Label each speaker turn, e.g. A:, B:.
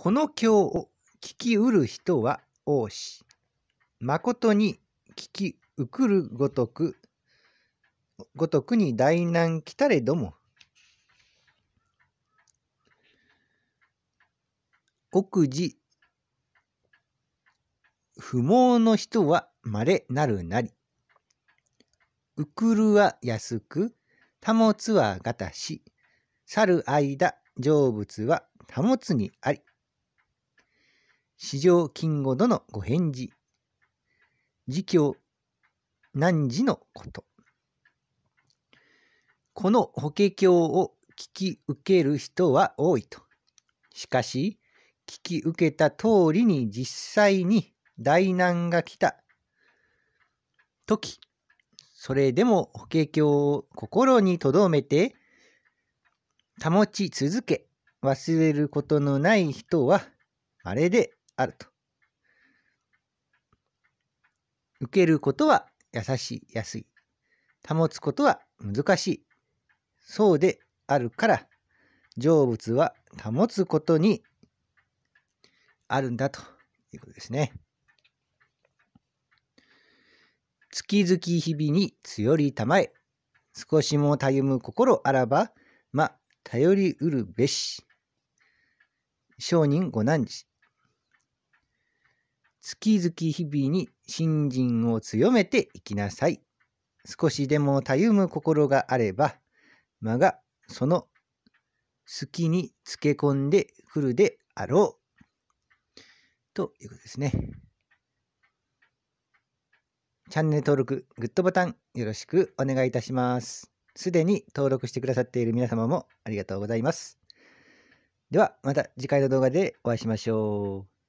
A: この経を聞きうる人は王子。誠に聞きうくるごとく、ごとくに大難来たれども、奥じ。不毛の人は稀なるなり。うくるは安く、保つはがたし、去る間、成仏は保つにあり。四条金吾殿ご返事。辞教何時のこと。この法華経を聞き受ける人は多いと。しかし、聞き受けた通りに実際に大難が来た時、それでも法華経を心に留めて、保ち続け、忘れることのない人は、あれであると。受けることは優しい、安い。保つことは難しい。そうであるから、成仏は保つことにあるんだということですね。月々日々に強りたまえ、少しもたゆむ心あらば、ま、頼りうるべし。商人ご難事。月々日々に信心を強めていきなさい。少しでもたゆむ心があれば、間がそのきにつけ込んでくるであろう。ということですね。チャンネル登録、グッドボタンよろしくお願いいたします。すでに登録してくださっている皆様もありがとうございます。ではまた次回の動画でお会いしましょう。